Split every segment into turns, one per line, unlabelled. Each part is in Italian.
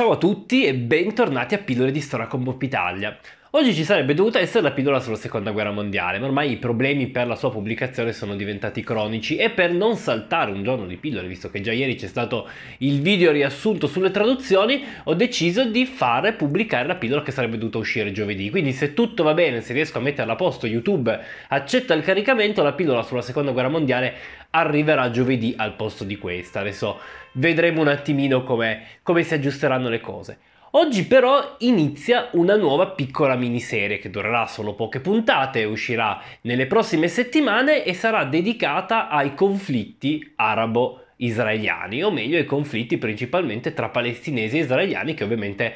Ciao a tutti e bentornati a Pillole di Storia con Bob Italia. Oggi ci sarebbe dovuta essere la pillola sulla seconda guerra mondiale, ma ormai i problemi per la sua pubblicazione sono diventati cronici e per non saltare un giorno di pillole, visto che già ieri c'è stato il video riassunto sulle traduzioni, ho deciso di fare pubblicare la pillola che sarebbe dovuta uscire giovedì. Quindi se tutto va bene, se riesco a metterla a posto, YouTube accetta il caricamento, la pillola sulla seconda guerra mondiale arriverà giovedì al posto di questa. Adesso vedremo un attimino come, come si aggiusteranno le cose. Oggi però inizia una nuova piccola miniserie che durerà solo poche puntate, uscirà nelle prossime settimane e sarà dedicata ai conflitti arabo-israeliani, o meglio ai conflitti principalmente tra palestinesi e israeliani che ovviamente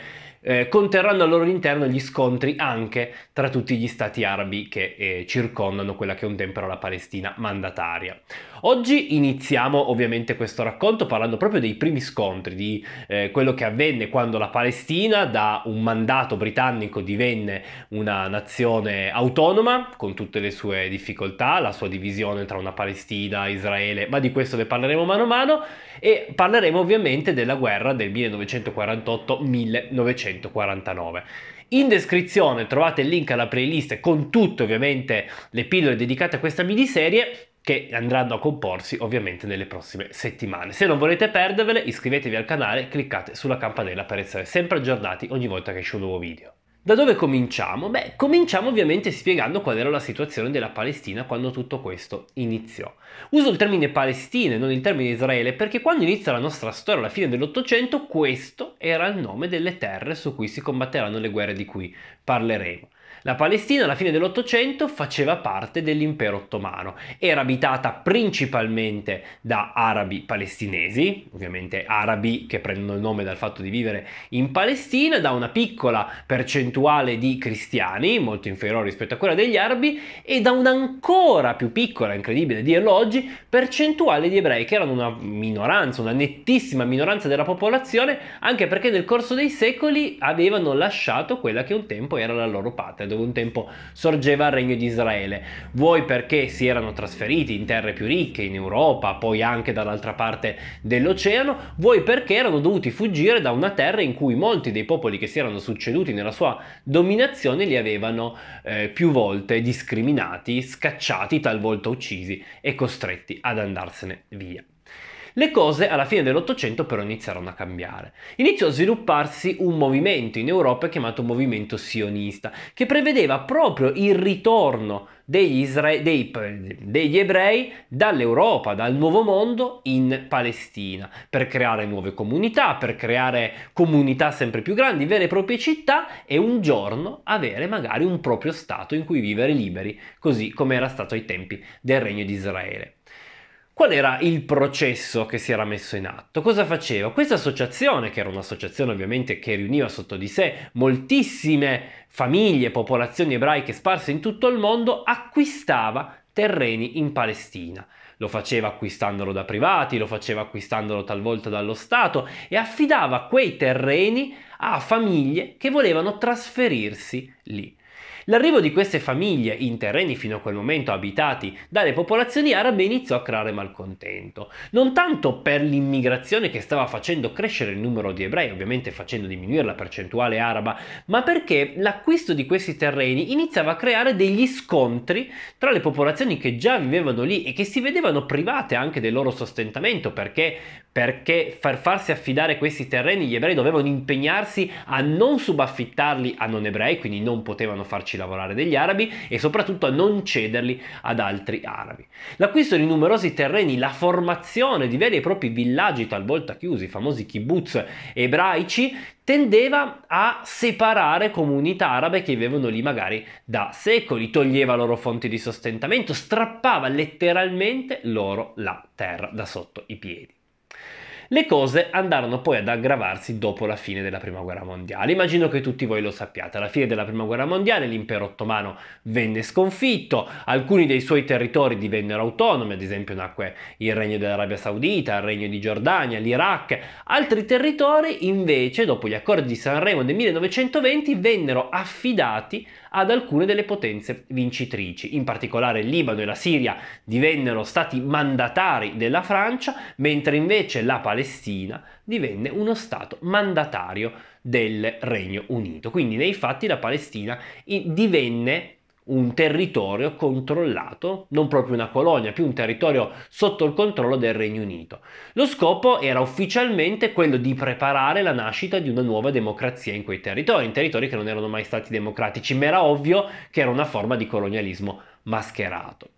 eh, conterranno al loro interno gli scontri anche tra tutti gli stati arabi che eh, circondano quella che un tempo era la Palestina mandataria. Oggi iniziamo ovviamente questo racconto parlando proprio dei primi scontri, di eh, quello che avvenne quando la Palestina da un mandato britannico divenne una nazione autonoma con tutte le sue difficoltà, la sua divisione tra una Palestina, e Israele, ma di questo ne parleremo mano a mano e parleremo ovviamente della guerra del 1948 1948 149. In descrizione trovate il link alla playlist con tutte ovviamente le pillole dedicate a questa miniserie che andranno a comporsi ovviamente nelle prossime settimane. Se non volete perdervele iscrivetevi al canale, cliccate sulla campanella per essere sempre aggiornati ogni volta che esce un nuovo video. Da dove cominciamo? Beh, cominciamo ovviamente spiegando qual era la situazione della Palestina quando tutto questo iniziò. Uso il termine Palestina e non il termine Israele perché quando inizia la nostra storia alla fine dell'Ottocento questo era il nome delle terre su cui si combatteranno le guerre di cui parleremo. La Palestina alla fine dell'Ottocento faceva parte dell'impero ottomano, era abitata principalmente da arabi palestinesi, ovviamente arabi che prendono il nome dal fatto di vivere in Palestina, da una piccola percentuale di cristiani, molto inferiore rispetto a quella degli arabi, e da un'ancora più piccola, incredibile dirlo oggi, percentuale di ebrei che erano una minoranza, una nettissima minoranza della popolazione, anche perché nel corso dei secoli avevano lasciato quella che un tempo era la loro patria dove un tempo sorgeva il regno di Israele, vuoi perché si erano trasferiti in terre più ricche, in Europa, poi anche dall'altra parte dell'oceano, vuoi perché erano dovuti fuggire da una terra in cui molti dei popoli che si erano succeduti nella sua dominazione li avevano eh, più volte discriminati, scacciati, talvolta uccisi e costretti ad andarsene via. Le cose alla fine dell'Ottocento però iniziarono a cambiare. Iniziò a svilupparsi un movimento in Europa chiamato movimento sionista, che prevedeva proprio il ritorno degli, Isra- dei, degli ebrei dall'Europa, dal Nuovo Mondo in Palestina, per creare nuove comunità, per creare comunità sempre più grandi, vere e proprie città e un giorno avere magari un proprio Stato in cui vivere liberi, così come era stato ai tempi del Regno di Israele. Qual era il processo che si era messo in atto? Cosa faceva? Questa associazione, che era un'associazione ovviamente che riuniva sotto di sé moltissime famiglie, popolazioni ebraiche sparse in tutto il mondo, acquistava terreni in Palestina. Lo faceva acquistandolo da privati, lo faceva acquistandolo talvolta dallo Stato e affidava quei terreni a famiglie che volevano trasferirsi lì. L'arrivo di queste famiglie in terreni fino a quel momento abitati dalle popolazioni arabe iniziò a creare malcontento, non tanto per l'immigrazione che stava facendo crescere il numero di ebrei, ovviamente facendo diminuire la percentuale araba, ma perché l'acquisto di questi terreni iniziava a creare degli scontri tra le popolazioni che già vivevano lì e che si vedevano private anche del loro sostentamento perché, perché per farsi affidare questi terreni gli ebrei dovevano impegnarsi a non subaffittarli a non ebrei, quindi non potevano farci lasci lavorare degli arabi e soprattutto a non cederli ad altri arabi. L'acquisto di numerosi terreni, la formazione di veri e propri villaggi talvolta chiusi, i famosi kibbutz ebraici, tendeva a separare comunità arabe che vivevano lì magari da secoli, toglieva loro fonti di sostentamento, strappava letteralmente loro la terra da sotto i piedi. Le cose andarono poi ad aggravarsi dopo la fine della Prima Guerra Mondiale. Immagino che tutti voi lo sappiate. Alla fine della Prima Guerra Mondiale l'impero ottomano venne sconfitto, alcuni dei suoi territori divennero autonomi, ad esempio nacque il Regno dell'Arabia Saudita, il Regno di Giordania, l'Iraq. Altri territori invece, dopo gli accordi di Sanremo del 1920, vennero affidati ad alcune delle potenze vincitrici. In particolare il Libano e la Siria divennero stati mandatari della Francia, mentre invece la Palestina Palestina divenne uno Stato mandatario del Regno Unito. Quindi nei fatti la Palestina divenne un territorio controllato, non proprio una colonia, più un territorio sotto il controllo del Regno Unito. Lo scopo era ufficialmente quello di preparare la nascita di una nuova democrazia in quei territori, in territori che non erano mai stati democratici, ma era ovvio che era una forma di colonialismo mascherato.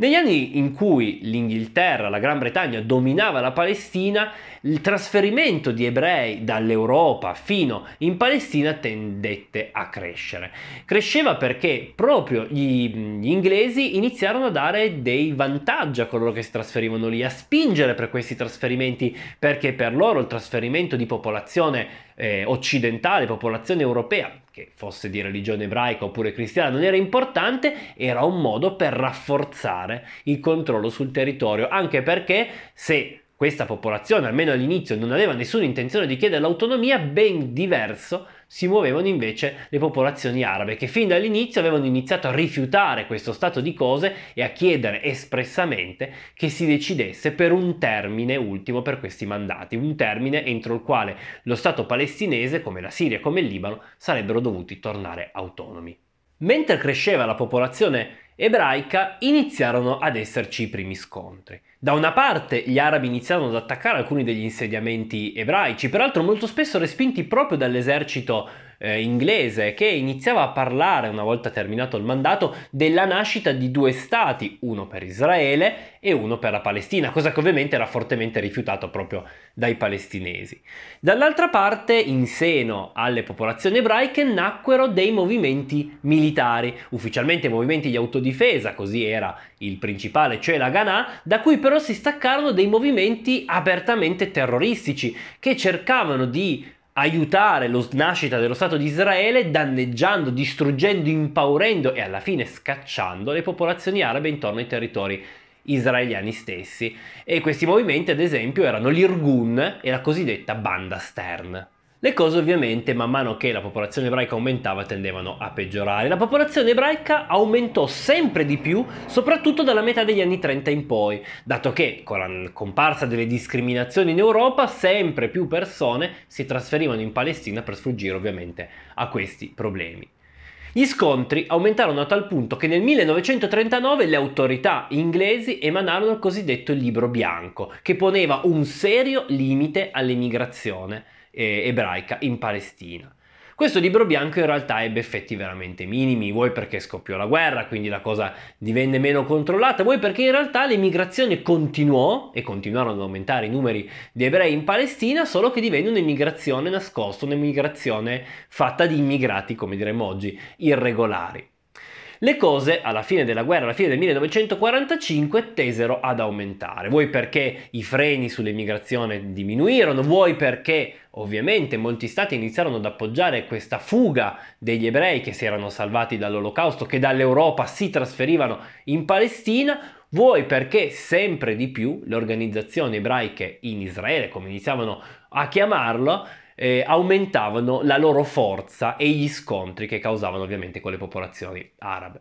Negli anni in cui l'Inghilterra, la Gran Bretagna dominava la Palestina, il trasferimento di ebrei dall'Europa fino in Palestina tendette a crescere. Cresceva perché proprio gli, gli inglesi iniziarono a dare dei vantaggi a coloro che si trasferivano lì, a spingere per questi trasferimenti, perché per loro il trasferimento di popolazione eh, occidentale, popolazione europea, che fosse di religione ebraica oppure cristiana non era importante, era un modo per rafforzare il controllo sul territorio, anche perché se questa popolazione, almeno all'inizio, non aveva nessuna intenzione di chiedere l'autonomia, ben diverso si muovevano invece le popolazioni arabe che fin dall'inizio avevano iniziato a rifiutare questo stato di cose e a chiedere espressamente che si decidesse per un termine ultimo per questi mandati, un termine entro il quale lo Stato palestinese, come la Siria e come il Libano, sarebbero dovuti tornare autonomi. Mentre cresceva la popolazione ebraica iniziarono ad esserci i primi scontri. Da una parte gli arabi iniziarono ad attaccare alcuni degli insediamenti ebraici, peraltro molto spesso respinti proprio dall'esercito eh, inglese che iniziava a parlare, una volta terminato il mandato, della nascita di due stati, uno per Israele e uno per la Palestina, cosa che ovviamente era fortemente rifiutato proprio dai palestinesi. Dall'altra parte, in seno alle popolazioni ebraiche, nacquero dei movimenti militari, ufficialmente movimenti di autodifesa, così era il principale, cioè la Ghana, da cui però si staccarono dei movimenti apertamente terroristici che cercavano di aiutare la nascita dello Stato di Israele danneggiando, distruggendo, impaurendo e alla fine scacciando le popolazioni arabe intorno ai territori israeliani stessi. E questi movimenti, ad esempio, erano l'Irgun e la cosiddetta Banda Stern. Le cose ovviamente man mano che la popolazione ebraica aumentava tendevano a peggiorare. La popolazione ebraica aumentò sempre di più, soprattutto dalla metà degli anni 30 in poi, dato che con la comparsa delle discriminazioni in Europa sempre più persone si trasferivano in Palestina per sfuggire ovviamente a questi problemi. Gli scontri aumentarono a tal punto che nel 1939 le autorità inglesi emanarono il cosiddetto libro bianco, che poneva un serio limite all'immigrazione eh, ebraica in Palestina. Questo libro bianco in realtà ebbe effetti veramente minimi, vuoi perché scoppiò la guerra, quindi la cosa divenne meno controllata, vuoi perché in realtà l'emigrazione continuò e continuarono ad aumentare i numeri di ebrei in Palestina, solo che divenne un'emigrazione nascosta, un'emigrazione fatta di immigrati, come diremmo oggi, irregolari. Le cose alla fine della guerra, alla fine del 1945, tesero ad aumentare. Vuoi perché i freni sull'immigrazione diminuirono, vuoi perché ovviamente molti stati iniziarono ad appoggiare questa fuga degli ebrei che si erano salvati dall'olocausto, che dall'Europa si trasferivano in Palestina, vuoi perché sempre di più le organizzazioni ebraiche in Israele, come iniziavano a chiamarlo, eh, aumentavano la loro forza e gli scontri che causavano ovviamente con le popolazioni arabe.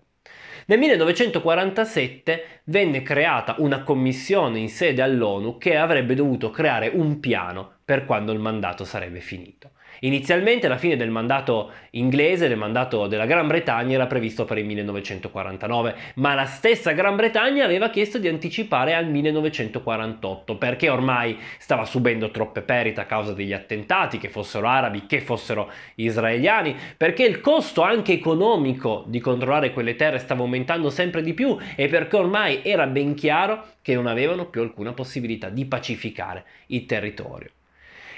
Nel 1947 venne creata una commissione in sede all'ONU che avrebbe dovuto creare un piano per quando il mandato sarebbe finito. Inizialmente la fine del mandato inglese, del mandato della Gran Bretagna, era previsto per il 1949, ma la stessa Gran Bretagna aveva chiesto di anticipare al 1948 perché ormai stava subendo troppe perite a causa degli attentati, che fossero arabi, che fossero israeliani, perché il costo anche economico di controllare quelle terre stava aumentando sempre di più e perché ormai era ben chiaro che non avevano più alcuna possibilità di pacificare il territorio.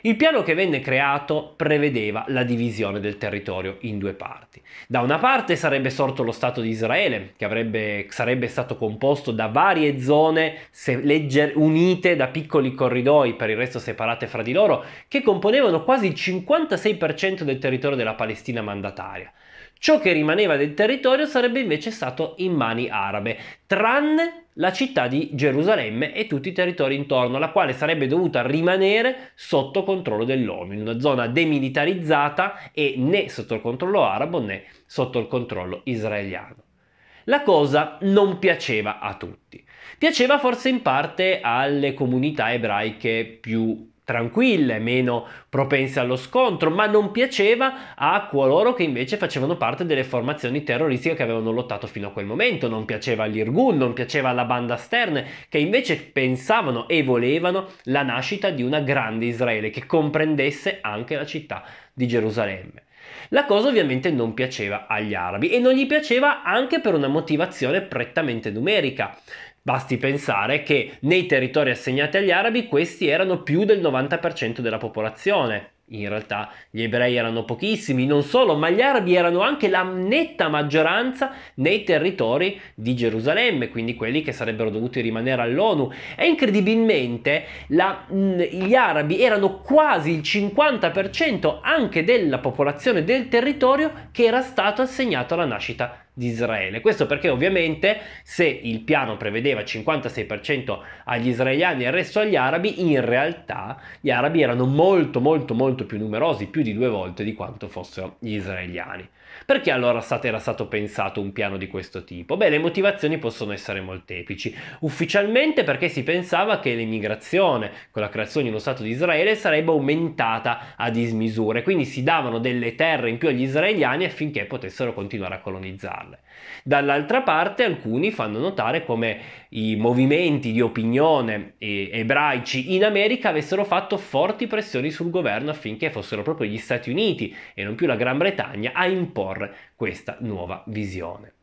Il piano che venne creato prevedeva la divisione del territorio in due parti. Da una parte sarebbe sorto lo Stato di Israele, che avrebbe, sarebbe stato composto da varie zone legger, unite da piccoli corridoi, per il resto separate fra di loro, che componevano quasi il 56% del territorio della Palestina mandataria. Ciò che rimaneva del territorio sarebbe invece stato in mani arabe, tranne la città di Gerusalemme e tutti i territori intorno, la quale sarebbe dovuta rimanere sotto controllo dell'ONU, in una zona demilitarizzata e né sotto il controllo arabo né sotto il controllo israeliano. La cosa non piaceva a tutti. Piaceva forse in parte alle comunità ebraiche più tranquille, meno propense allo scontro, ma non piaceva a coloro che invece facevano parte delle formazioni terroristiche che avevano lottato fino a quel momento, non piaceva all'Irgun, non piaceva alla banda Stern, che invece pensavano e volevano la nascita di una grande Israele che comprendesse anche la città di Gerusalemme. La cosa ovviamente non piaceva agli arabi e non gli piaceva anche per una motivazione prettamente numerica. Basti pensare che nei territori assegnati agli arabi questi erano più del 90% della popolazione. In realtà gli ebrei erano pochissimi, non solo, ma gli arabi erano anche la netta maggioranza nei territori di Gerusalemme, quindi quelli che sarebbero dovuti rimanere all'ONU. E incredibilmente la, mm, gli arabi erano quasi il 50% anche della popolazione del territorio che era stato assegnato alla nascita di Israele. Questo perché ovviamente se il piano prevedeva 56% agli israeliani e il resto agli arabi, in realtà gli arabi erano molto molto molto più numerosi, più di due volte di quanto fossero gli israeliani. Perché allora era stato pensato un piano di questo tipo? Beh, le motivazioni possono essere molteplici. Ufficialmente perché si pensava che l'emigrazione con la creazione di uno Stato di Israele sarebbe aumentata a dismisura, quindi si davano delle terre in più agli israeliani affinché potessero continuare a colonizzare farle. Dall'altra parte alcuni fanno notare come i movimenti di opinione ebraici in America avessero fatto forti pressioni sul governo affinché fossero proprio gli Stati Uniti e non più la Gran Bretagna a imporre questa nuova visione.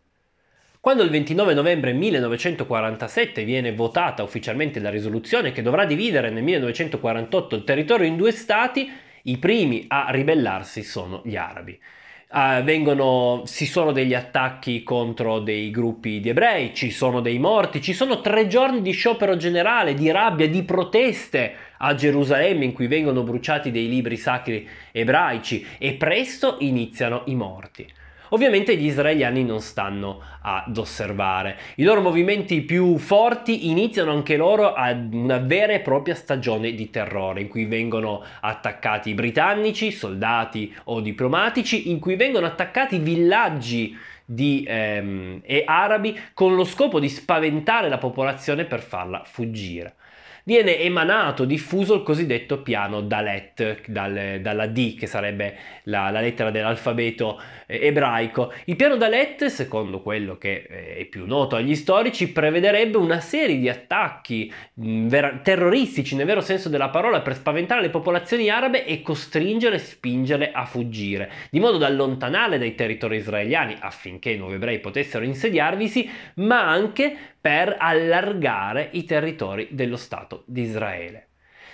Quando il 29 novembre 1947 viene votata ufficialmente la risoluzione che dovrà dividere nel 1948 il territorio in due stati, i primi a ribellarsi sono gli arabi. Uh, vengono, ci sono degli attacchi contro dei gruppi di ebrei, ci sono dei morti, ci sono tre giorni di sciopero generale, di rabbia, di proteste a Gerusalemme in cui vengono bruciati dei libri sacri ebraici e presto iniziano i morti. Ovviamente gli israeliani non stanno ad osservare. I loro movimenti più forti iniziano anche loro a una vera e propria stagione di terrore in cui vengono attaccati britannici, soldati o diplomatici, in cui vengono attaccati villaggi di, ehm, e arabi con lo scopo di spaventare la popolazione per farla fuggire viene emanato, diffuso il cosiddetto piano Dalet, dal, dalla D che sarebbe la, la lettera dell'alfabeto eh, ebraico. Il piano Dalet, secondo quello che eh, è più noto agli storici, prevederebbe una serie di attacchi mm, ver- terroristici nel vero senso della parola per spaventare le popolazioni arabe e costringere e spingerle a fuggire, di modo da allontanarle dai territori israeliani affinché i nuovi ebrei potessero insediarvisi, ma anche per allargare i territori dello Stato di Israele.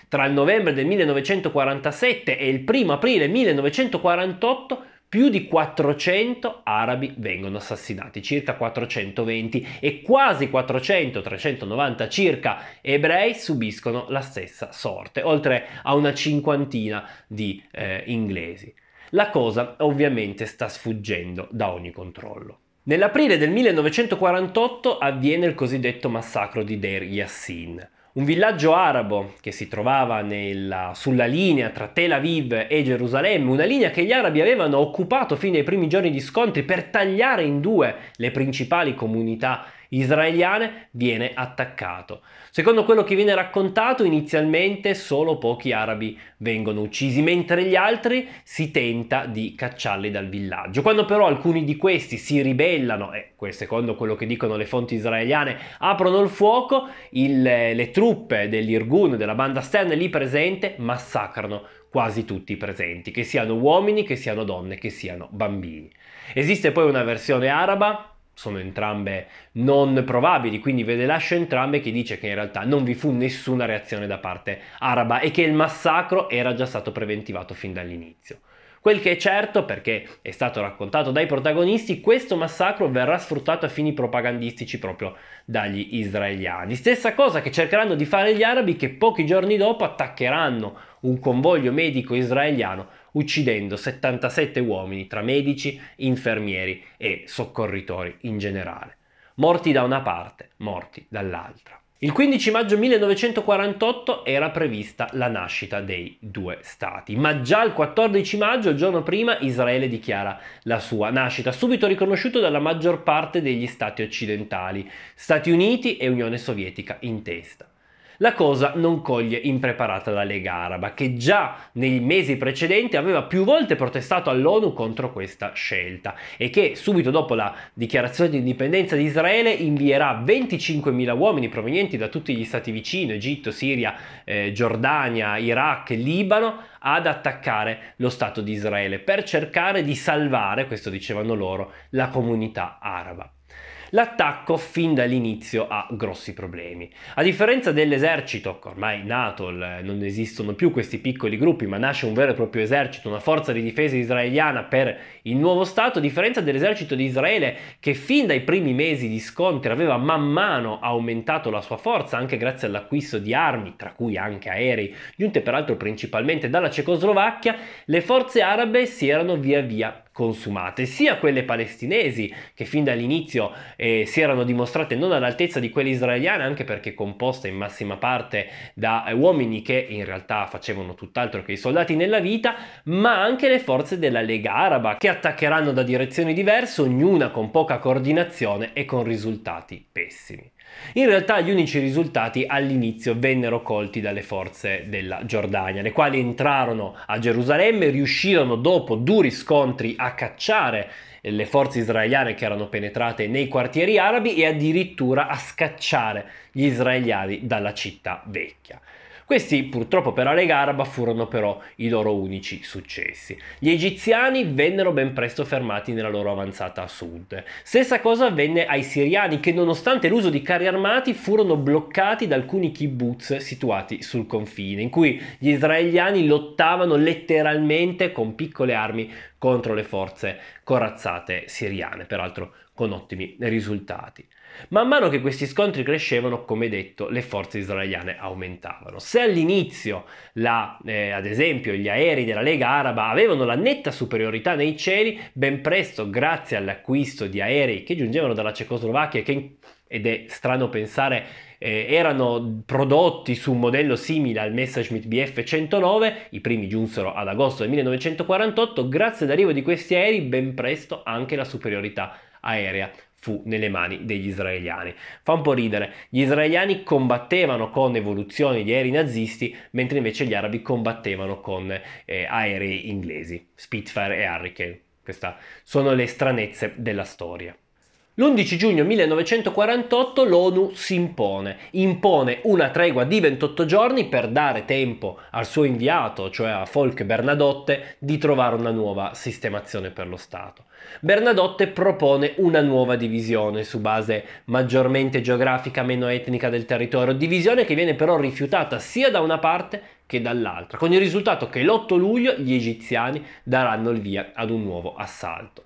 Tra il novembre del 1947 e il 1 aprile 1948 più di 400 arabi vengono assassinati, circa 420 e quasi 400, 390 circa ebrei subiscono la stessa sorte, oltre a una cinquantina di eh, inglesi. La cosa ovviamente sta sfuggendo da ogni controllo. Nell'aprile del 1948 avviene il cosiddetto massacro di Deir Yassin. Un villaggio arabo che si trovava nella, sulla linea tra Tel Aviv e Gerusalemme, una linea che gli arabi avevano occupato fino ai primi giorni di scontri per tagliare in due le principali comunità israeliane, viene attaccato. Secondo quello che viene raccontato, inizialmente solo pochi arabi vengono uccisi, mentre gli altri si tenta di cacciarli dal villaggio. Quando però alcuni di questi si ribellano e, secondo quello che dicono le fonti israeliane, aprono il fuoco, il, le truppe dell'Irgun, della banda Stern lì presente, massacrano quasi tutti i presenti, che siano uomini, che siano donne, che siano bambini. Esiste poi una versione araba sono entrambe non probabili, quindi ve le lascio entrambe che dice che in realtà non vi fu nessuna reazione da parte araba e che il massacro era già stato preventivato fin dall'inizio. Quel che è certo, perché è stato raccontato dai protagonisti, questo massacro verrà sfruttato a fini propagandistici proprio dagli israeliani. Stessa cosa che cercheranno di fare gli arabi che pochi giorni dopo attaccheranno un convoglio medico israeliano uccidendo 77 uomini tra medici, infermieri e soccorritori in generale. Morti da una parte, morti dall'altra. Il 15 maggio 1948 era prevista la nascita dei due stati, ma già il 14 maggio, il giorno prima, Israele dichiara la sua nascita, subito riconosciuto dalla maggior parte degli stati occidentali, Stati Uniti e Unione Sovietica in testa. La cosa non coglie impreparata la Lega Araba, che già nei mesi precedenti aveva più volte protestato all'ONU contro questa scelta e che subito dopo la dichiarazione di indipendenza di Israele invierà 25.000 uomini provenienti da tutti gli stati vicini, Egitto, Siria, eh, Giordania, Iraq, Libano, ad attaccare lo Stato di Israele per cercare di salvare, questo dicevano loro, la comunità araba l'attacco fin dall'inizio ha grossi problemi. A differenza dell'esercito, ormai nato, non esistono più questi piccoli gruppi, ma nasce un vero e proprio esercito, una forza di difesa israeliana per il nuovo Stato, a differenza dell'esercito di Israele che fin dai primi mesi di scontri aveva man mano aumentato la sua forza, anche grazie all'acquisto di armi, tra cui anche aerei, giunte peraltro principalmente dalla Cecoslovacchia, le forze arabe si erano via via consumate, sia quelle palestinesi che fin dall'inizio eh, si erano dimostrate non all'altezza di quelle israeliane, anche perché composte in massima parte da eh, uomini che in realtà facevano tutt'altro che i soldati nella vita, ma anche le forze della Lega Araba che attaccheranno da direzioni diverse, ognuna con poca coordinazione e con risultati pessimi. In realtà gli unici risultati all'inizio vennero colti dalle forze della Giordania, le quali entrarono a Gerusalemme e riuscirono dopo duri scontri a cacciare le forze israeliane che erano penetrate nei quartieri arabi e addirittura a scacciare gli israeliani dalla città vecchia. Questi purtroppo per la Lega Araba furono però i loro unici successi. Gli egiziani vennero ben presto fermati nella loro avanzata a sud. Stessa cosa avvenne ai siriani che nonostante l'uso di carri armati furono bloccati da alcuni kibbutz situati sul confine in cui gli israeliani lottavano letteralmente con piccole armi contro le forze corazzate siriane, peraltro con ottimi risultati. Man mano che questi scontri crescevano, come detto, le forze israeliane aumentavano. Se all'inizio, la, eh, ad esempio, gli aerei della Lega Araba avevano la netta superiorità nei cieli, ben presto, grazie all'acquisto di aerei che giungevano dalla Cecoslovacchia, che, ed è strano pensare, eh, erano prodotti su un modello simile al Messerschmitt Bf 109, i primi giunsero ad agosto del 1948, grazie all'arrivo di questi aerei ben presto anche la superiorità aerea fu nelle mani degli israeliani. Fa un po' ridere, gli israeliani combattevano con evoluzioni di aerei nazisti, mentre invece gli arabi combattevano con eh, aerei inglesi, Spitfire e Hurricane. Queste sono le stranezze della storia. L'11 giugno 1948 l'ONU si impone, impone una tregua di 28 giorni per dare tempo al suo inviato, cioè a Folk Bernadotte, di trovare una nuova sistemazione per lo Stato. Bernadotte propone una nuova divisione su base maggiormente geografica, meno etnica del territorio, divisione che viene però rifiutata sia da una parte che dall'altra, con il risultato che l'8 luglio gli egiziani daranno il via ad un nuovo assalto.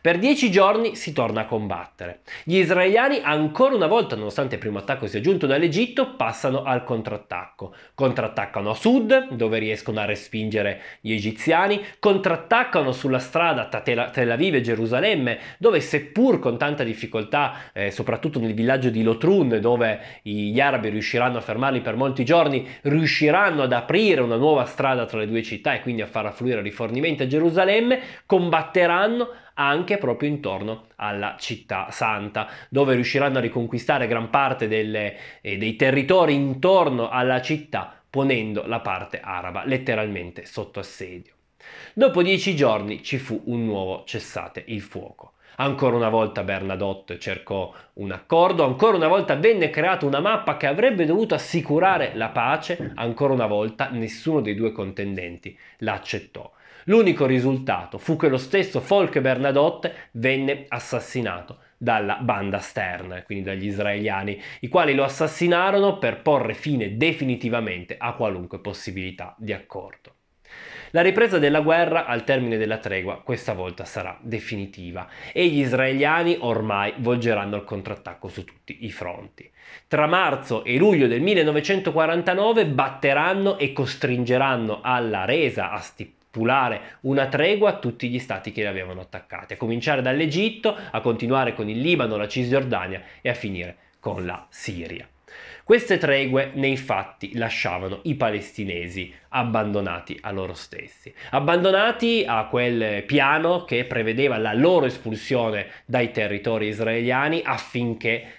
Per dieci giorni si torna a combattere. Gli israeliani ancora una volta, nonostante il primo attacco sia giunto dall'Egitto, passano al contrattacco. Contrattaccano a sud, dove riescono a respingere gli egiziani, contrattaccano sulla strada tra Tel Aviv e Gerusalemme, dove seppur con tanta difficoltà, eh, soprattutto nel villaggio di Lotrun, dove gli arabi riusciranno a fermarli per molti giorni, riusciranno ad aprire una nuova strada tra le due città e quindi a far affluire rifornimenti a Gerusalemme, combatteranno anche proprio intorno alla città santa, dove riusciranno a riconquistare gran parte delle, eh, dei territori intorno alla città, ponendo la parte araba letteralmente sotto assedio. Dopo dieci giorni ci fu un nuovo cessate il fuoco. Ancora una volta Bernadotte cercò un accordo, ancora una volta venne creata una mappa che avrebbe dovuto assicurare la pace, ancora una volta nessuno dei due contendenti l'accettò. L'unico risultato fu che lo stesso Folk Bernadotte venne assassinato dalla banda Stern, quindi dagli israeliani, i quali lo assassinarono per porre fine definitivamente a qualunque possibilità di accordo. La ripresa della guerra al termine della tregua questa volta sarà definitiva e gli israeliani ormai volgeranno al contrattacco su tutti i fronti. Tra marzo e luglio del 1949 batteranno e costringeranno alla resa a Stippano stipulare una tregua a tutti gli stati che li avevano attaccati, a cominciare dall'Egitto, a continuare con il Libano, la Cisgiordania e a finire con la Siria. Queste tregue nei fatti lasciavano i palestinesi abbandonati a loro stessi, abbandonati a quel piano che prevedeva la loro espulsione dai territori israeliani affinché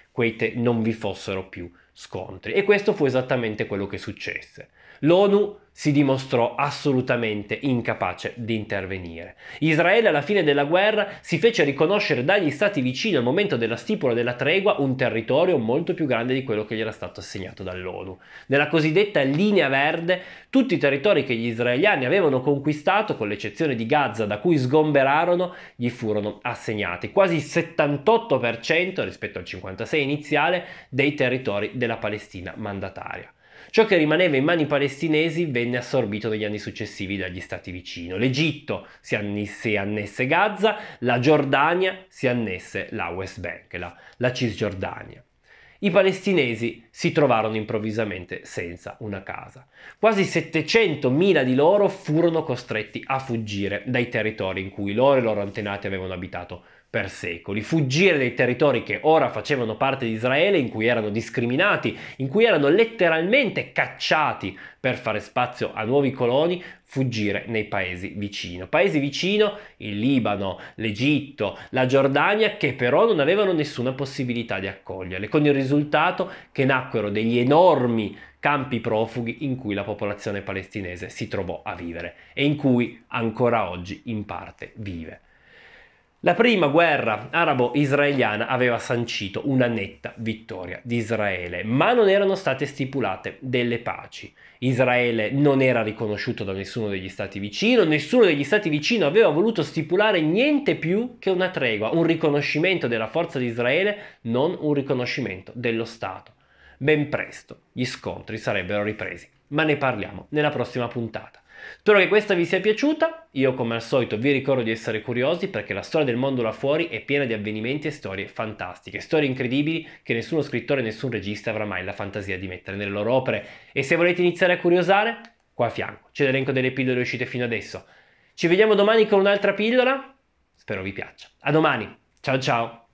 non vi fossero più scontri. E questo fu esattamente quello che successe. L'ONU si dimostrò assolutamente incapace di intervenire. Israele alla fine della guerra si fece riconoscere dagli stati vicini al momento della stipula della tregua un territorio molto più grande di quello che gli era stato assegnato dall'ONU. Nella cosiddetta linea verde, tutti i territori che gli israeliani avevano conquistato, con l'eccezione di Gaza da cui sgomberarono, gli furono assegnati, quasi il 78% rispetto al 56 iniziale dei territori della Palestina mandataria. Ciò che rimaneva in mani palestinesi venne assorbito negli anni successivi dagli stati vicino. L'Egitto si, annesse Gaza, la Giordania si annesse la West Bank, la, la Cisgiordania. I palestinesi si trovarono improvvisamente senza una casa. Quasi 700.000 di loro furono costretti a fuggire dai territori in cui loro e i loro antenati avevano abitato per secoli, fuggire dai territori che ora facevano parte di Israele, in cui erano discriminati, in cui erano letteralmente cacciati per fare spazio a nuovi coloni, fuggire nei paesi vicino. Paesi vicino, il Libano, l'Egitto, la Giordania, che però non avevano nessuna possibilità di accoglierle, con il risultato che nacquero degli enormi campi profughi in cui la popolazione palestinese si trovò a vivere e in cui ancora oggi in parte vive. La prima guerra arabo-israeliana aveva sancito una netta vittoria di Israele, ma non erano state stipulate delle paci. Israele non era riconosciuto da nessuno degli stati vicino, nessuno degli stati vicino aveva voluto stipulare niente più che una tregua, un riconoscimento della forza di Israele, non un riconoscimento dello Stato. Ben presto gli scontri sarebbero ripresi, ma ne parliamo nella prossima puntata. Spero che questa vi sia piaciuta, io come al solito vi ricordo di essere curiosi perché la storia del mondo là fuori è piena di avvenimenti e storie fantastiche, storie incredibili che nessuno scrittore e nessun regista avrà mai la fantasia di mettere nelle loro opere e se volete iniziare a curiosare, qua a fianco c'è l'elenco delle pillole uscite fino adesso. Ci vediamo domani con un'altra pillola, spero vi piaccia. A domani, ciao ciao!